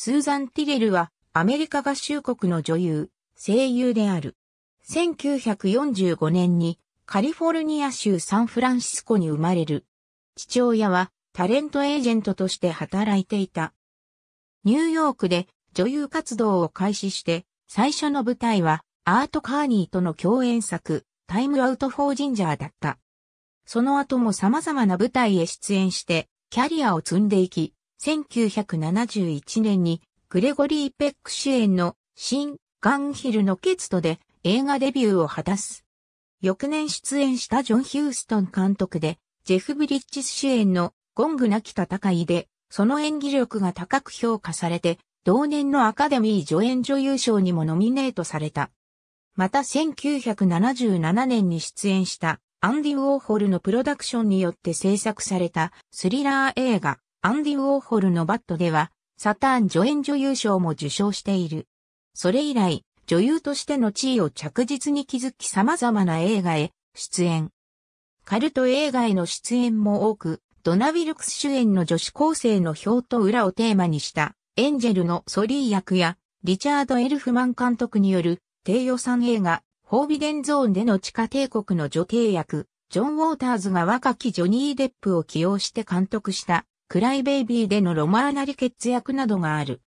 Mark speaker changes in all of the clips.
Speaker 1: スーザン・ティレルはアメリカ合衆国の女優、声優である。1945年にカリフォルニア州サンフランシスコに生まれる。父親はタレントエージェントとして働いていた。ニューヨークで女優活動を開始して最初の舞台はアート・カーニーとの共演作タイムアウト・フォー・ジンジャーだった。その後も様々な舞台へ出演してキャリアを積んでいき、1971年にグレゴリー・ペック主演の新ガンヒルのケツトで映画デビューを果たす。翌年出演したジョン・ヒューストン監督で、ジェフ・ブリッジス主演のゴングなき戦いで、その演技力が高く評価されて、同年のアカデミー助演女優賞にもノミネートされた。また1977年に出演したアンディ・ウォーホルのプロダクションによって制作されたスリラー映画アンディ・ウォーホルのバットでは、サターン助演女優賞も受賞している。それ以来、女優としての地位を着実に築き様々な映画へ出演。カルト映画への出演も多く、ドナ・ウィルクス主演の女子高生の表と裏をテーマにしたエンジェルのソリー役やリチャード・エルフマン監督による低予算映画ホービデンゾーンでの地下帝国の女帝役ジョン・ウォーターズが若きジョニー・デップを起用して監督したクライベイビーでのロマーナリケツ役などがある。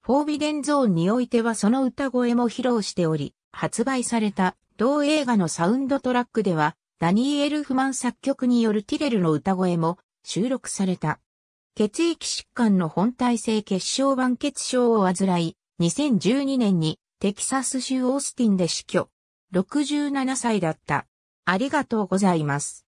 Speaker 1: フォービデンゾーンにおいてはその歌声も披露しており、発売された同映画のサウンドトラックでは、ダニー・エルフマン作曲によるティレルの歌声も収録された。血液疾患の本体性血小板血症を患い、2012年にテキサス州オースティンで死去。67歳だった。ありがとうございます。